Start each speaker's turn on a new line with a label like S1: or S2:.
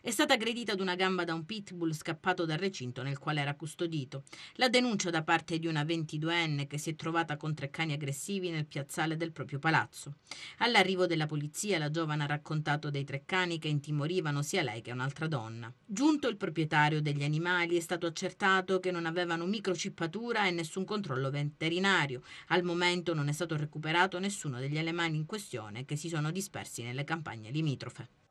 S1: È stata aggredita ad una gamba da un pitbull scappato dal recinto nel quale era custodito. La denuncia da parte di una 22enne che si è trovata con tre cani aggressivi nel piazzale del proprio palazzo. All'arrivo della polizia la giovane ha raccontato dei tre cani che intimorivano sia lei che un'altra donna. Giunto il proprietario degli animali è stato accertato che non avevano microcippatura e nessun controllo veterinario. Al momento non è stato recuperato nessuno degli animali in questione che si sono dispersi nelle campagne limitrofe.